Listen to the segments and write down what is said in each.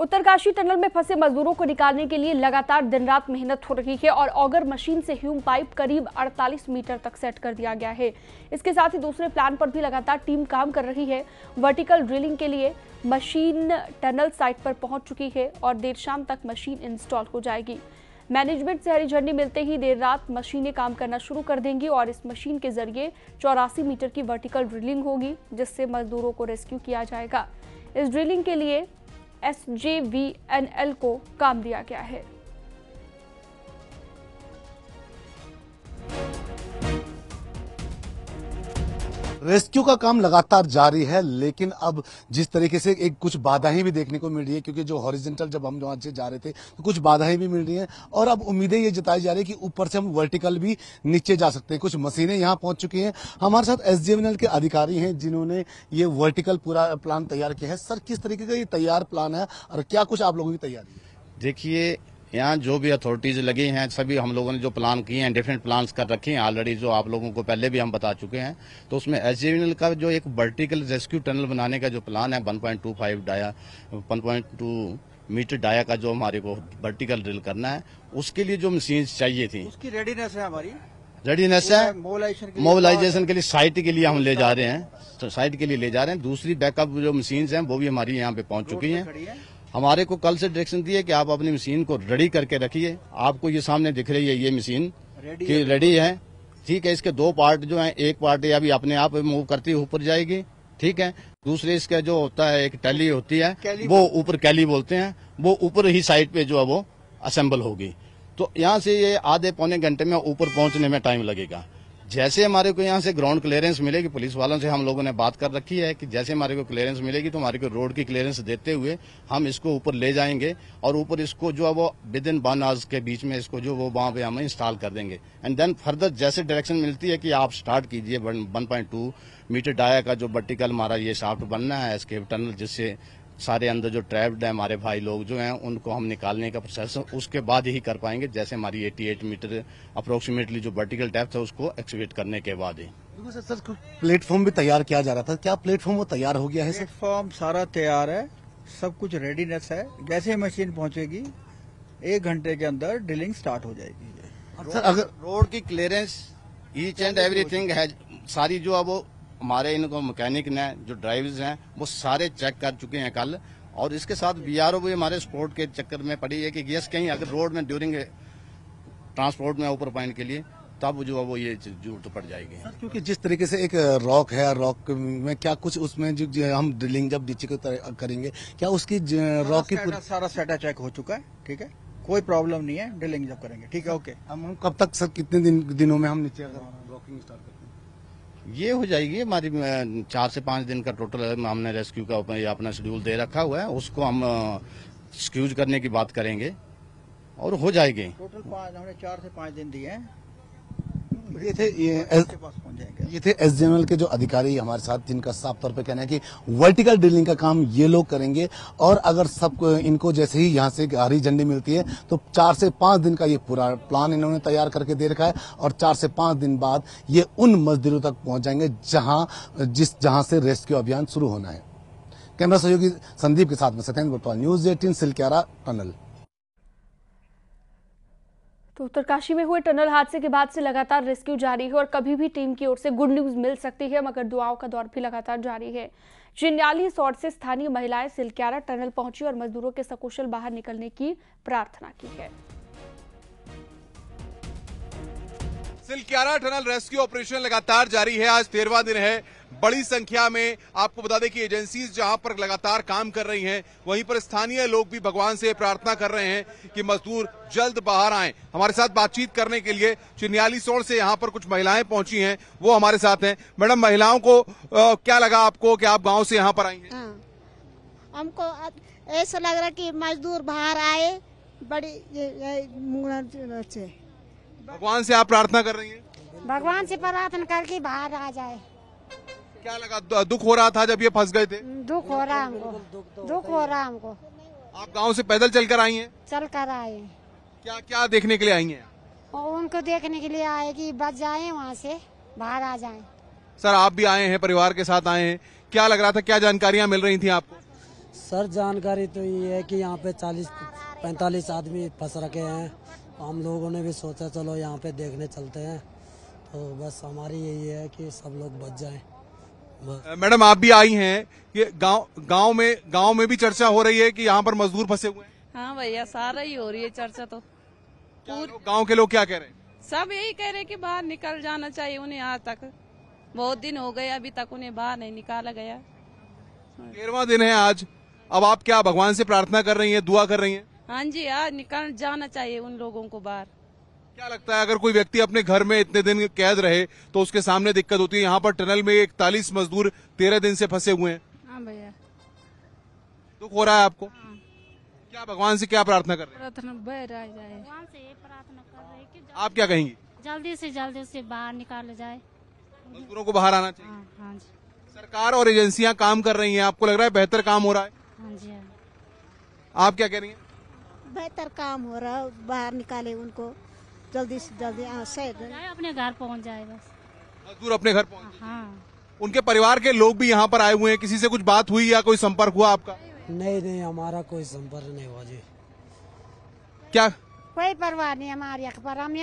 Uttarkashi tunnel में फंसे मजदूरों को निकालने के लिए लगातार दिन रात मेहनत हो रही है और ऑगर मशीन से ह्यूम पाइप करीब 48 मीटर तक सेट कर दिया गया है इसके साथ ही दूसरे प्लान पर भी लगातार टीम काम कर रही है वर्टिकल ड्रिलिंग के लिए मशीन टनल साइट पर पहुंच चुकी है और देर शाम तक मशीन इंस्टॉल हो जाएगी मैनेजमेंट से हरी झंडी मिलते ही देर रात मशीनें काम करना शुरू कर देंगी और इस मशीन के जरिए चौरासी मीटर की वर्टिकल ड्रिलिंग होगी जिससे मजदूरों को रेस्क्यू किया जाएगा इस ड्रिलिंग के लिए एस को काम दिया गया है रेस्क्यू का काम लगातार जारी है लेकिन अब जिस तरीके से एक कुछ बाधाएं भी देखने को मिल रही है क्योंकि जो हॉरिजेंटल जब हम वहां से जा रहे थे तो कुछ बाधाएं भी मिल रही हैं और अब उम्मीदें ये जताई जा रही है कि ऊपर से हम वर्टिकल भी नीचे जा सकते हैं कुछ मशीनें यहाँ पहुंच चुकी हैं हमारे साथ एस के अधिकारी हैं जिन्होंने ये वर्टिकल पूरा प्लान तैयार किया है सर किस तरीके का ये तैयार प्लान है और क्या कुछ आप लोगों की तैयारी है देखिए यहाँ जो भी अथॉरिटीज लगी हैं सभी हम लोगों ने जो प्लान किए हैं डिफरेंट प्लान्स कर रखे हैं ऑलरेडी जो आप लोगों को पहले भी हम बता चुके हैं तो उसमें एच का जो एक वर्टिकल रेस्क्यू टनल बनाने का जो प्लान है 1.25 डाया 1.2 मीटर डाया का जो हमारे को वर्टिकल ड्रिल करना है उसके लिए जो मशीन चाहिए थी उसकी रेडीनेस है हमारी रेडीनेस है मोबिलाइजेशन के लिए साइट के लिए हम ले जा रहे हैं साइट के लिए ले जा रहे हैं दूसरी बैकअप जो मशीन है वो भी हमारी यहाँ पे पहुंच चुकी है हमारे को कल से डायरेक्शन दिए कि आप अपनी मशीन को रेडी करके रखिए आपको ये सामने दिख रही है ये मशीन कि रेडी है ठीक है इसके दो पार्ट जो है एक पार्ट ये अभी अपने आप मूव करती हुई ऊपर जाएगी ठीक है दूसरे इसका जो होता है एक टैली होती है वो ऊपर कैली बोलते हैं वो ऊपर ही साइड पे जो है वो असेंबल होगी तो यहाँ से ये आधे पौने घंटे में ऊपर पहुंचने में टाइम लगेगा जैसे हमारे को यहाँ से ग्राउंड क्लियरेंस मिलेगी पुलिस वालों से हम लोगों ने बात कर रखी है कि जैसे हमारे को क्लियरेंस मिलेगी तो हमारे को रोड की क्लियरेंस देते हुए हम इसको ऊपर ले जाएंगे और ऊपर इसको जो है वो विद इन वन आवर्स के बीच में इसको जो वो वहाँ पे हम इंस्टॉल कर देंगे एंड देन फर्दर जैसे डायरेक्शन मिलती है कि आप स्टार्ट कीजिए one point two metre dia का जो वर्टिकल हमारा ये शाफ्ट बनना है एस्केप टनल जिससे सारे अंदर जो ट्रैप्ड है हमारे भाई लोग जो हैं उनको हम निकालने का प्रोसेस उसके बाद ही कर पाएंगे जैसे हमारी 88 मीटर अप्रोक्सीमेटली जो वर्टिकल टैप था उसको एक्सिवेट करने के बाद ही सर कुछ प्लेटफॉर्म भी तैयार किया जा रहा था क्या प्लेटफॉर्म वो तैयार हो गया है प्लेटफॉर्म सारा तैयार है सब कुछ रेडीनेस है जैसे मशीन पहुंचेगी एक घंटे के अंदर ड्रिलिंग स्टार्ट हो जाएगी सर अगर रोड की क्लियरेंस ईच एंड एवरीथिंग है सारी जो अब हमारे इनको मैकेनिक ने जो ड्राइवर्स हैं वो सारे चेक कर चुके हैं कल और इसके साथ बी आर भी हमारे स्पोर्ट के चक्कर में पड़ी है कि यस कहीं अगर रोड में ड्यूरिंग ट्रांसपोर्ट में ऊपर पॉइंट के लिए तब जो है वो ये जरूरत पड़ जाएगी क्योंकि जिस तरीके से एक रॉक है रॉक में क्या कुछ उसमें जो, हम ड्रिलिंग जब नीचे करेंगे क्या उसकी रॉक की सारा सेटा चेक हो चुका है ठीक है कोई प्रॉब्लम नहीं है ड्रिलिंग जब करेंगे ठीक है ओके हम कब तक सर कितने दिन दिनों में हम नीचे रॉकिंग स्टार्ट करेंगे ये हो जाएगी हमारी चार से पाँच दिन का टोटल हमने रेस्क्यू का अपना शेड्यूल दे रखा हुआ है उसको हम एक्सक्यूज करने की बात करेंगे और हो जाएगी टोटल हमने चार से पाँच दिन दिए हैं ये थे ये एस, ये थे एस के जो अधिकारी हमारे साथ जिनका साफ तौर पे कहना है कि वर्टिकल ड्रिलिंग का काम ये लोग करेंगे और अगर सब इनको जैसे ही यहाँ से हरी झंडी मिलती है तो चार से पांच दिन का ये पूरा प्लान इन्होंने तैयार करके दे रखा है और चार से पांच दिन बाद ये उन मजदूरों तक पहुँच जाएंगे जहाँ जिस जहाँ से रेस्क्यू अभियान शुरू होना है कैमरा सहयोगी संदीप के साथ में Satyendra Gopal news eighteen Silkyara tunnel तो उत्तरकाशी में हुए टनल हादसे के बाद से लगातार रेस्क्यू जारी है और कभी भी टीम की ओर से गुड न्यूज मिल सकती है मगर दुआओं का दौर भी लगातार जारी है चिन्याली सौर से स्थानीय महिलाएं सिलक्यारा टनल पहुंची और मजदूरों के सकुशल बाहर निकलने की प्रार्थना की है सिलक्यारा टनल रेस्क्यू ऑपरेशन लगातार जारी है आज तेरवा दिन है बड़ी संख्या में आपको बता दें कि एजेंसीज जहां पर लगातार काम कर रही हैं वहीं पर स्थानीय लोग भी भगवान से प्रार्थना कर रहे हैं कि मजदूर जल्द बाहर आए हमारे साथ बातचीत करने के लिए चिन्याली सोड़ से यहाँ पर कुछ महिलाएं पहुंची हैं वो हमारे साथ हैं मैडम महिलाओं को आ, क्या लगा आपको कि आप गाँव से यहाँ पर आई हाँ। हमको ऐसा लग रहा है मजदूर बाहर आए बड़ी भगवान से आप प्रार्थना कर रही है भगवान से प्रार्थना करके बाहर आ जाए क्या लगा दुख हो रहा था जब ये फंस गए थे दुख हो रहा हमको दुख हो रहा हमको आप गांव से पैदल चलकर आई हैं चलकर आए हैं क्या क्या देखने के लिए आई हैं उनको देखने के लिए आए कि बच जाए वहाँ से बाहर आ जाए सर आप भी आए हैं परिवार के साथ आए हैं क्या लग रहा था क्या जानकारियाँ मिल रही थी आपको सर जानकारी तो ये है कि यहाँ पे 40 45 आदमी फंस रखे हैं तो हम लोगों ने भी सोचा चलो यहाँ पे देखने चलते हैं तो बस हमारी यही है कि सब लोग बच जाएं मैडम आप भी आई हैं ये गांव गांव में गांव में भी चर्चा हो रही है कि यहाँ पर मजदूर फंसे हुए हैं हाँ भैया सारा ही हो रही है चर्चा तो गांव के लोग क्या कह रहे हैं सब यही कह रहे हैं कि बाहर निकल जाना चाहिए उन्हें आज तक बहुत दिन हो गए अभी तक उन्हें बाहर नहीं निकाला गया तेरवा दिन है आज अब आप क्या भगवान से प्रार्थना कर रही है दुआ कर रही है हाँ जी आज निकल जाना चाहिए उन लोगों को बाहर क्या लगता है अगर कोई व्यक्ति अपने घर में इतने दिन कैद रहे तो उसके सामने दिक्कत होती है यहाँ पर टनल में इकतालीस मजदूर तेरह दिन से फंसे हुए हैं हाँ भैया दुख हो रहा है आपको हाँ। क्या भगवान से क्या प्रार्थना कर रहे हैं भगवान प्रार्थना आप क्या कहेंगे जल्दी से जल्दी से बाहर निकाल जाए मजदूरों को बाहर आना चाहिए हाँ, हाँ जी सरकार और एजेंसियां काम कर रही हैं आपको लग रहा है बेहतर काम हो रहा है हाँ जी हाँ। आप क्या कह रही हैं बेहतर काम हो रहा है बाहर निकाले उनको जल्दी से जल्दी हाँ, अपने घर पहुंच जाए बस मजदूर अपने घर पहुंच हाँ उनके परिवार के लोग भी यहाँ पर आए हुए हैं किसी से कुछ बात हुई या कोई संपर्क हुआ आपका नहीं नहीं हमारा कोई संपर्क नहीं हुआ जी क्या कोई परवाह नहीं हमारे अखबार हम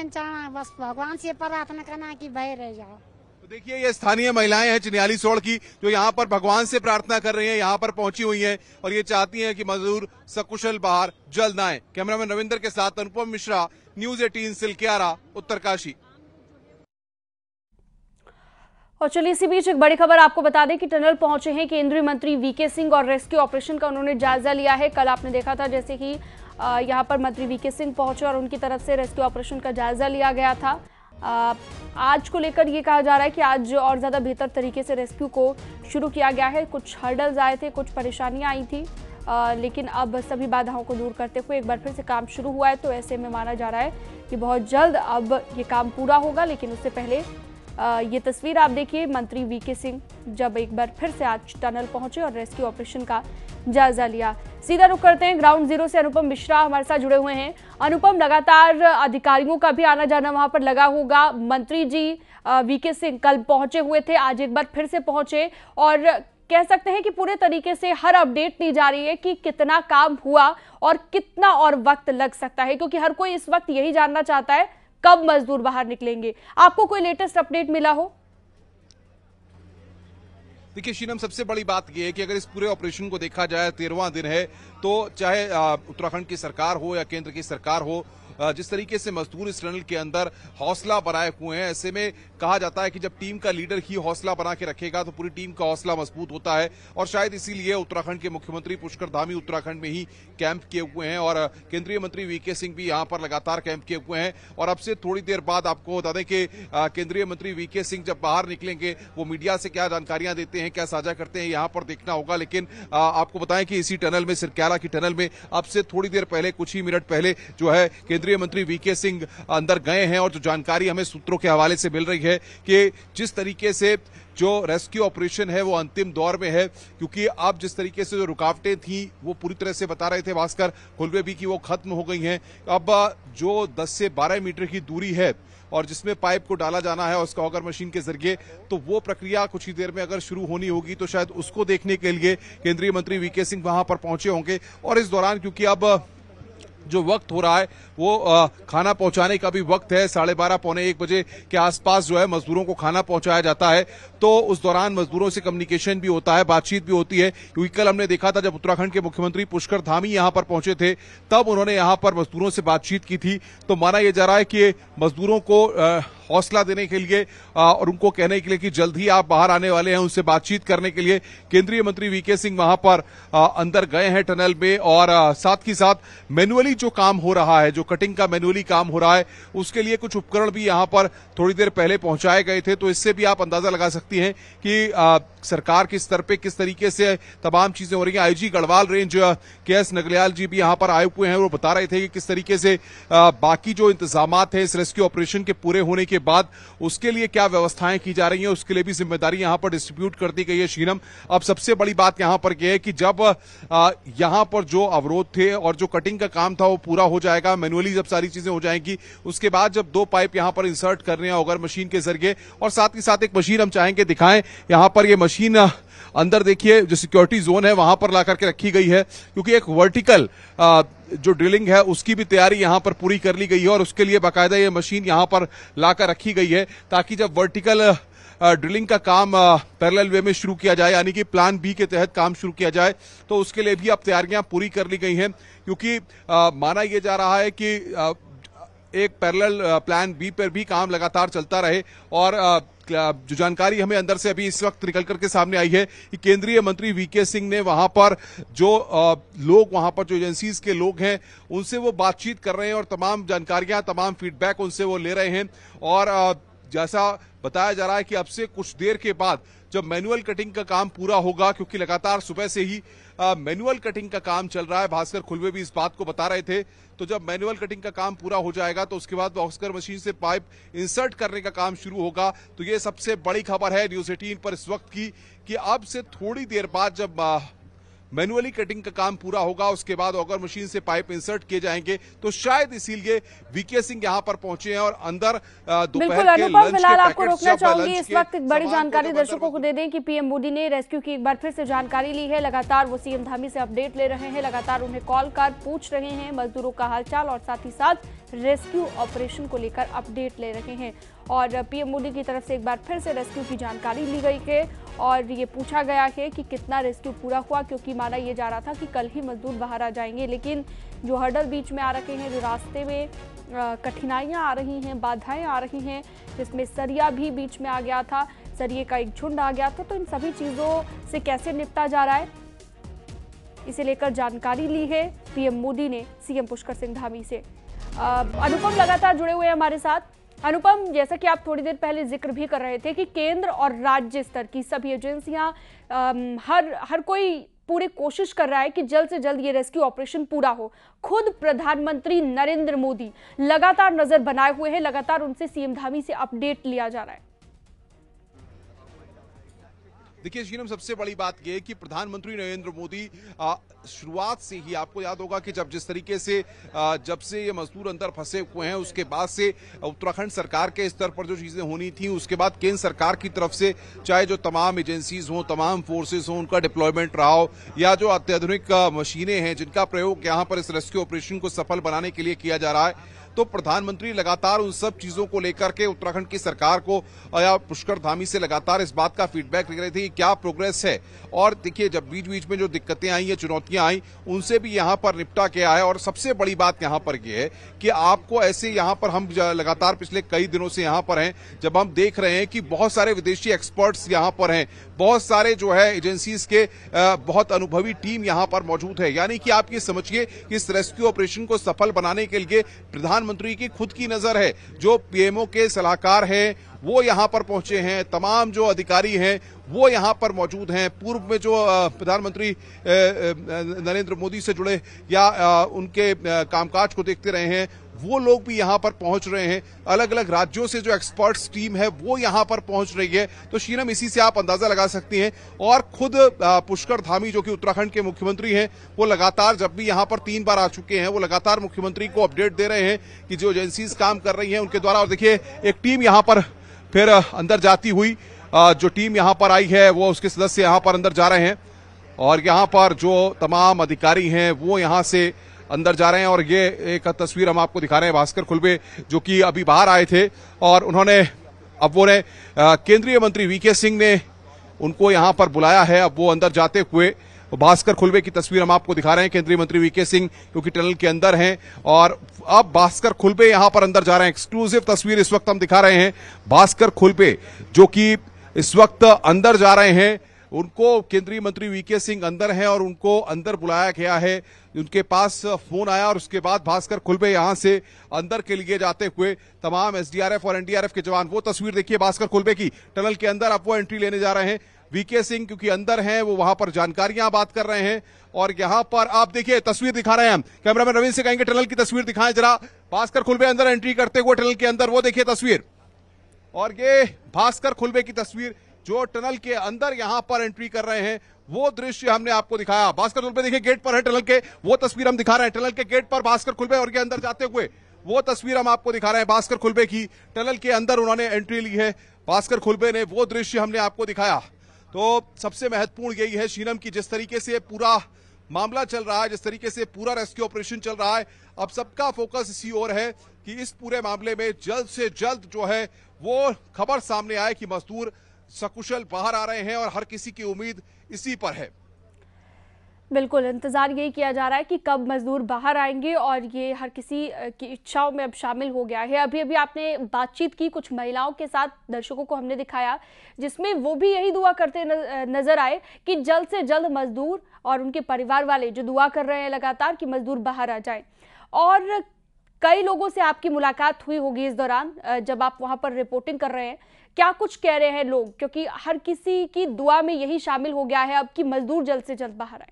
बस भगवान से प्रार्थना करना की भय रह जाओ तो देखिए ये स्थानीय महिलाएं हैं चिन्याली सोड़ की जो यहाँ पर भगवान से प्रार्थना कर रही हैं यहाँ पर पहुंची हुई हैं और ये चाहती हैं कि मजदूर सकुशल बाहर जल्द आए कैमरामैन रविंदर के साथ अनुपम मिश्रा न्यूज एटीन सिलकियारा उत्तरकाशी और चलिए इसी बीच एक बड़ी खबर आपको बता दें कि टनल पहुंचे हैं केंद्रीय मंत्री वीके सिंह और रेस्क्यू ऑपरेशन का उन्होंने जायजा लिया है कल आपने देखा था जैसे कि यहाँ पर मंत्री वीके सिंह पहुंचे और उनकी तरफ से रेस्क्यू ऑपरेशन का जायजा लिया गया था आज को लेकर ये कहा जा रहा है कि आज और ज़्यादा बेहतर तरीके से रेस्क्यू को शुरू किया गया है कुछ हर्डल्स आए थे कुछ परेशानियाँ आई थी आ, लेकिन अब सभी बाधाओं को दूर करते हुए एक बार फिर से काम शुरू हुआ है तो ऐसे में माना जा रहा है कि बहुत जल्द अब ये काम पूरा होगा लेकिन उससे पहले आ, ये तस्वीर आप देखिए मंत्री वी के सिंह जब एक बार फिर से आज टनल पहुंचे और रेस्क्यू ऑपरेशन का जायजा लिया सीधा रुख करते हैं ग्राउंड जीरो से अनुपम मिश्रा हमारे साथ जुड़े हुए हैं अनुपम लगातार अधिकारियों का भी आना जाना वहां पर लगा होगा मंत्री जी वीके सिंह कल पहुंचे हुए थे आज एक बार फिर से पहुंचे और कह सकते हैं कि पूरे तरीके से हर अपडेट दी जा रही है कि कितना काम हुआ और कितना और वक्त लग सकता है क्योंकि हर कोई इस वक्त यही जानना चाहता है कब मजदूर बाहर निकलेंगे आपको कोई लेटेस्ट अपडेट मिला हो देखिए शीनम सबसे बड़ी बात यह है कि अगर इस पूरे ऑपरेशन को देखा जाए तेरवा दिन है तो चाहे उत्तराखंड की सरकार हो या केंद्र की सरकार हो जिस तरीके से मजदूर इस टनल के अंदर हौसला बनाए हुए हैं ऐसे में कहा जाता है कि जब टीम का लीडर ही हौसला बना के रखेगा तो पूरी टीम का हौसला मजबूत होता है और शायद इसीलिए उत्तराखंड के मुख्यमंत्री पुष्कर धामी उत्तराखंड में ही कैंप किए हुए हैं और केंद्रीय मंत्री वीके सिंह भी यहां पर लगातार कैंप किए हुए हैं और अब से थोड़ी देर बाद आपको बता दें कि केंद्रीय मंत्री वीके सिंह जब बाहर निकलेंगे वो मीडिया से क्या जानकारियां देते हैं क्या साझा करते हैं यहां पर देखना होगा लेकिन आपको बताएं कि इसी टनल में सिरक्याला की टनल में अब से थोड़ी देर पहले कुछ ही मिनट पहले जो है केंद्रीय केंद्रीय मंत्री वीके सिंह अंदर गए हैं और जो जानकारी हमें सूत्रों के हवाले से मिल रही है कि जिस तरीके से जो रेस्क्यू ऑपरेशन है वो अंतिम दौर में है क्योंकि अब जिस तरीके से जो रुकावटें थी वो पूरी तरह से बता रहे थे भास्कर खुलवे भी की वो खत्म हो गई हैं अब जो 10 से 12 मीटर की दूरी है और जिसमें पाइप को डाला जाना है उसका ऑगर मशीन के जरिए तो वो प्रक्रिया कुछ ही देर में अगर शुरू होनी होगी तो शायद उसको देखने के लिए केंद्रीय मंत्री वीके सिंह वहां पर पहुंचे होंगे और इस दौरान क्योंकि अब जो वक्त हो रहा है वो आ, खाना पहुंचाने का भी वक्त है साढ़े बारह पौने एक बजे के आसपास जो है मजदूरों को खाना पहुंचाया जाता है तो उस दौरान मजदूरों से कम्युनिकेशन भी होता है बातचीत भी होती है क्योंकि कल हमने देखा था जब उत्तराखंड के मुख्यमंत्री पुष्कर धामी यहां पर पहुंचे थे तब उन्होंने यहाँ पर मजदूरों से बातचीत की थी तो माना यह जा रहा है कि मजदूरों को हौसला देने के लिए और उनको कहने के लिए कि जल्द ही आप बाहर आने वाले हैं उनसे बातचीत करने के लिए केंद्रीय मंत्री वीके सिंह वहां पर अंदर गए हैं टनल में और साथ ही साथ मैनुअली जो काम हो रहा है जो कटिंग का मैनुअली काम हो रहा है उसके लिए कुछ उपकरण भी यहां पर थोड़ी देर पहले पहुंचाए गए थे तो इससे भी आप अंदाजा लगा सकती हैं कि सरकार के स्तर पर किस तरीके से तमाम चीजें हो रही हैं आईजी गढ़वाल रेंज के एस नगलियाल जी भी यहां पर आए हुए हैं वो बता रहे थे कि किस तरीके से बाकी जो इंतजाम है इस रेस्क्यू ऑपरेशन के पूरे होने के के बाद उसके लिए क्या व्यवस्थाएं की जा रही हैं उसके लिए भी जिम्मेदारी यहां पर डिस्ट्रीब्यूट कर दी गई है शीनम अब सबसे बड़ी बात यहां पर यह है कि जब यहां पर जो अवरोध थे और जो कटिंग का काम था वो पूरा हो जाएगा मैनुअली जब सारी चीजें हो जाएंगी उसके बाद जब दो पाइप यहां पर इंसर्ट करने होगर मशीन के जरिए और साथ ही साथ एक मशीन हम चाहेंगे दिखाएं यहां पर ये यह मशीन अंदर देखिए जो सिक्योरिटी जोन है वहां पर ला करके रखी गई है क्योंकि एक वर्टिकल जो ड्रिलिंग है उसकी भी तैयारी यहां पर पूरी कर ली गई है और उसके लिए बाकायदा ये मशीन यहां पर लाकर रखी गई है ताकि जब वर्टिकल ड्रिलिंग का काम पैरेलल वे में शुरू किया जाए यानी कि प्लान बी के तहत काम शुरू किया जाए तो उसके लिए भी अब तैयारियां पूरी कर ली गई हैं क्योंकि माना यह जा रहा है कि एक पैरेलल प्लान बी पर भी काम लगातार चलता रहे और जो जानकारी हमें अंदर से अभी इस वक्त निकल करके सामने आई है कि केंद्रीय मंत्री वीके सिंह ने वहां पर जो लोग वहां पर जो एजेंसीज के लोग हैं उनसे वो बातचीत कर रहे हैं और तमाम जानकारियां तमाम फीडबैक उनसे वो ले रहे हैं और जैसा बताया जा रहा है कि अब से कुछ देर के बाद जब मैनुअल कटिंग का काम पूरा होगा क्योंकि लगातार सुबह से ही मैनुअल कटिंग का काम चल रहा है भास्कर खुलवे भी इस बात को बता रहे थे तो जब मैनुअल कटिंग का काम पूरा हो जाएगा तो उसके बाद बॉक्सकर मशीन से पाइप इंसर्ट करने का काम शुरू होगा तो ये सबसे बड़ी खबर है न्यूज एटीन पर इस वक्त की कि अब से थोड़ी देर बाद जब मैनुअली कटिंग का काम पूरा होगा उसके बाद अगर मशीन से पाइप इंसर्ट किए जाएंगे तो शायद इसीलिए वीके सिंह यहाँ पर पहुंचे हैं और अंदर आपको रोकना चाहूंगी इस वक्त बड़ी जानकारी तो दर्शकों को दे दें कि पीएम मोदी ने रेस्क्यू की एक बार फिर से जानकारी ली है लगातार वो सीएम धामी से अपडेट ले रहे हैं लगातार उन्हें कॉल कर पूछ रहे हैं मजदूरों का हालचाल और साथ ही साथ रेस्क्यू ऑपरेशन को लेकर अपडेट ले रहे हैं और पीएम मोदी की तरफ से एक बार फिर से रेस्क्यू की जानकारी ली गई है और ये पूछा गया है कि कितना रेस्क्यू पूरा हुआ क्योंकि माना ये जा रहा था कि कल ही मजदूर बाहर आ जाएंगे लेकिन जो हर्डल बीच में आ रखे हैं जो रास्ते में कठिनाइयाँ आ रही हैं बाधाएँ आ रही हैं जिसमें सरिया भी बीच में आ गया था सरिये का एक झुंड आ गया था तो इन सभी चीज़ों से कैसे निपटा जा रहा है इसे लेकर जानकारी ली है पीएम मोदी ने सीएम पुष्कर सिंह धामी से अनुपम लगातार जुड़े हुए हैं हमारे साथ अनुपम जैसा कि आप थोड़ी देर पहले जिक्र भी कर रहे थे कि केंद्र और राज्य स्तर की सभी एजेंसियां हर हर कोई पूरी कोशिश कर रहा है कि जल्द से जल्द ये रेस्क्यू ऑपरेशन पूरा हो खुद प्रधानमंत्री नरेंद्र मोदी लगातार नजर बनाए हुए हैं लगातार उनसे सीएम धामी से अपडेट लिया जा रहा है देखिए शीनम सबसे बड़ी बात यह कि प्रधानमंत्री नरेंद्र मोदी शुरुआत से ही आपको याद होगा कि जब जिस तरीके से जब से ये मजदूर अंदर फंसे हुए हैं उसके बाद से उत्तराखंड सरकार के स्तर पर जो चीजें होनी थी उसके बाद केंद्र सरकार की तरफ से चाहे जो तमाम एजेंसीज हों तमाम फोर्सेज हों उनका डिप्लॉयमेंट रहा हो या जो अत्याधुनिक मशीनें हैं जिनका प्रयोग यहाँ पर इस रेस्क्यू ऑपरेशन को सफल बनाने के लिए किया जा रहा है तो प्रधानमंत्री लगातार उन सब चीजों को लेकर के उत्तराखंड की सरकार को या पुष्कर धामी से लगातार इस बात का फीडबैक ले रहे थे कि क्या प्रोग्रेस है और देखिए जब बीच बीच में जो दिक्कतें आई या चुनौतियां आई उनसे भी यहां पर निपटा के आया और सबसे बड़ी बात यहां पर यह है कि आपको ऐसे यहाँ पर हम लगातार पिछले कई दिनों से यहाँ पर हैं जब हम देख रहे हैं कि बहुत सारे विदेशी एक्सपर्ट्स यहाँ पर हैं बहुत सारे जो है एजेंसीज के बहुत अनुभवी टीम यहाँ पर मौजूद है यानी कि आप ये समझिए कि इस रेस्क्यू ऑपरेशन को सफल बनाने के लिए प्रधानमंत्री की खुद की नजर है जो पीएमओ के सलाहकार है वो यहाँ पर पहुंचे हैं तमाम जो अधिकारी हैं वो यहाँ पर मौजूद हैं पूर्व में जो प्रधानमंत्री नरेंद्र मोदी से जुड़े या उनके कामकाज को देखते रहे हैं वो लोग भी यहाँ पर पहुंच रहे हैं अलग अलग राज्यों से जो एक्सपर्ट्स टीम है वो यहाँ पर पहुंच रही है तो शीनम इसी से आप अंदाजा लगा सकती हैं और खुद पुष्कर धामी जो कि उत्तराखंड के मुख्यमंत्री हैं वो लगातार जब भी यहाँ पर तीन बार आ चुके हैं वो लगातार मुख्यमंत्री को अपडेट दे रहे हैं कि जो एजेंसीज काम कर रही है उनके द्वारा और देखिए एक टीम यहाँ पर फिर अंदर जाती हुई जो टीम यहाँ पर आई है वो उसके सदस्य यहां पर अंदर जा रहे हैं और यहां पर जो तमाम अधिकारी हैं वो यहां से अंदर जा रहे हैं और ये एक तस्वीर हम आपको दिखा रहे हैं भास्कर खुलबे जो कि अभी बाहर आए थे और उन्होंने अब वो ने केंद्रीय मंत्री वीके सिंह ने उनको यहां पर बुलाया है अब वो अंदर जाते हुए भास्कर खुलवे की तस्वीर हम आपको दिखा रहे हैं केंद्रीय मंत्री वीके सिंह क्योंकि टनल के अंदर हैं और अब भास्कर खुलबे यहां पर अंदर जा रहे हैं एक्सक्लूसिव तस्वीर इस वक्त हम दिखा रहे हैं भास्कर खुलबे जो कि इस वक्त अंदर जा रहे हैं उनको केंद्रीय मंत्री वीके सिंह अंदर हैं और उनको अंदर बुलाया गया है उनके पास फोन आया और उसके बाद भास्कर खुलबे यहां से अंदर के लिए जाते हुए तमाम एसडीआरएफ और एनडीआरएफ के जवान वो तस्वीर देखिए भास्कर खुलबे की टनल के अंदर अब वो एंट्री लेने जा रहे हैं वीके सिंह क्योंकि अंदर हैं वो वहां पर जानकारियां बात कर रहे हैं और यहां पर आप देखिए तस्वीर दिखा रहे हैं हम कैमरामैन रविंद्र से कहेंगे टनल की तस्वीर दिखाए जरा भास्कर खुलबे अंदर एंट्री करते हुए टनल के अंदर वो देखिए तस्वीर और ये भास्कर खुलबे की तस्वीर जो टनल के अंदर यहां पर एंट्री कर रहे हैं वो दृश्य हमने आपको दिखाया भास्कर खुलबे देखिए गेट पर है टनल के वो तस्वीर हम दिखा रहे हैं टनल के गेट पर भास्कर खुलबे और ये अंदर जाते हुए वो तस्वीर हम आपको दिखा रहे हैं भास्कर खुलबे की टनल के अंदर उन्होंने एंट्री ली है भास्कर खुलबे ने वो दृश्य हमने आपको दिखाया तो सबसे महत्वपूर्ण यही है शीनम की जिस तरीके से पूरा मामला चल रहा है जिस तरीके से पूरा रेस्क्यू ऑपरेशन चल रहा है अब सबका फोकस इसी ओर है कि इस पूरे मामले में जल्द से जल्द जो है वो खबर सामने आए कि मजदूर सकुशल बाहर आ रहे हैं और हर किसी की उम्मीद इसी पर है बिल्कुल इंतज़ार यही किया जा रहा है कि कब मज़दूर बाहर आएंगे और ये हर किसी की इच्छाओं में अब शामिल हो गया है अभी अभी आपने बातचीत की कुछ महिलाओं के साथ दर्शकों को हमने दिखाया जिसमें वो भी यही दुआ करते नज़र आए कि जल्द से जल्द मज़दूर और उनके परिवार वाले जो दुआ कर रहे हैं लगातार कि मज़दूर बाहर आ जाए और कई लोगों से आपकी मुलाकात हुई होगी इस दौरान जब आप वहाँ पर रिपोर्टिंग कर रहे हैं क्या कुछ कह रहे हैं लोग क्योंकि हर किसी की दुआ में यही शामिल हो गया है अब कि मज़दूर जल्द से जल्द बाहर आए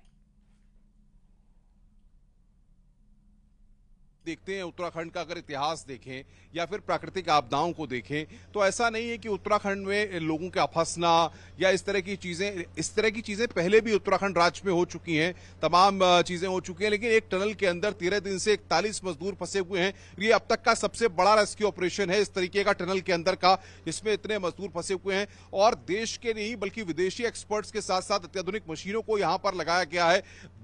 देखते हैं उत्तराखंड का अगर इतिहास देखें या फिर प्राकृतिक आपदाओं को देखें तो ऐसा नहीं है कि उत्तराखंड में लोगों का फंसना या इस तरह की चीज़ें इस तरह की चीज़ें पहले भी उत्तराखंड राज्य में हो चुकी हैं तमाम चीज़ें हो चुकी हैं लेकिन एक टनल के अंदर तेरह दिन से इकतालीस मजदूर फंसे हुए हैं ये अब तक का सबसे बड़ा रेस्क्यू ऑपरेशन है इस तरीके का टनल के अंदर का जिसमें इतने मजदूर फंसे हुए हैं और देश के नहीं बल्कि विदेशी एक्सपर्ट्स के साथ साथ अत्याधुनिक मशीनों को यहां पर लगाया गया है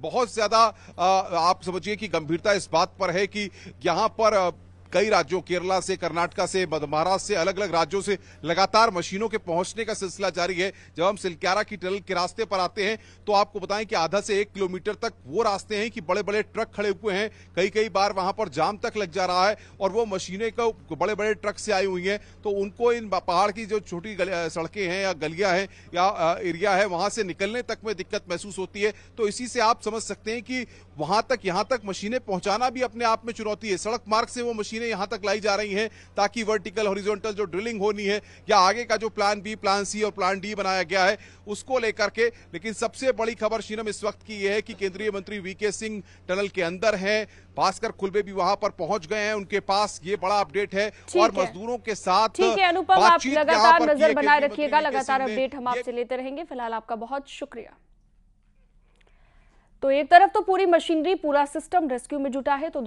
बहुत ज़्यादा आप समझिए कि गंभीरता इस बात पर है कि यहां पर कई राज्यों केरला से कर्नाटका से महाराष्ट्र से अलग अलग राज्यों से लगातार मशीनों के पहुंचने का सिलसिला जारी है जब हम सिलक्यारा की टनल के रास्ते पर आते हैं तो आपको बताएं कि आधा से एक किलोमीटर तक वो रास्ते हैं कि बड़े बड़े ट्रक खड़े हुए हैं कई कई बार वहां पर जाम तक लग जा रहा है और वो मशीनें को बड़े बड़े ट्रक से आई हुई है तो उनको इन पहाड़ की जो छोटी सड़कें हैं या गलियां हैं या एरिया है वहां से निकलने तक में दिक्कत महसूस होती है तो इसी से आप समझ सकते हैं कि वहां तक यहां तक मशीनें पहुंचाना भी अपने आप में चुनौती है सड़क मार्ग से वो मशीन मशीनें यहां तक लाई जा रही हैं ताकि वर्टिकल हॉरिजॉन्टल जो ड्रिलिंग होनी है या आगे का जो प्लान बी प्लान सी और प्लान डी बनाया गया है उसको लेकर के लेकिन सबसे बड़ी खबर शीनम इस वक्त की यह है कि केंद्रीय मंत्री वीके सिंह टनल के अंदर है भास्कर खुलबे भी वहां पर पहुंच गए हैं उनके पास ये बड़ा अपडेट है और मजदूरों के साथ ठीक है अनुपम आप लगातार नजर बनाए रखिएगा लगातार अपडेट हम आपसे लेते रहेंगे फिलहाल आपका बहुत शुक्रिया तो एक तरफ तो पूरी मशीनरी पूरा सिस्टम रेस्क्यू में जुटा है तो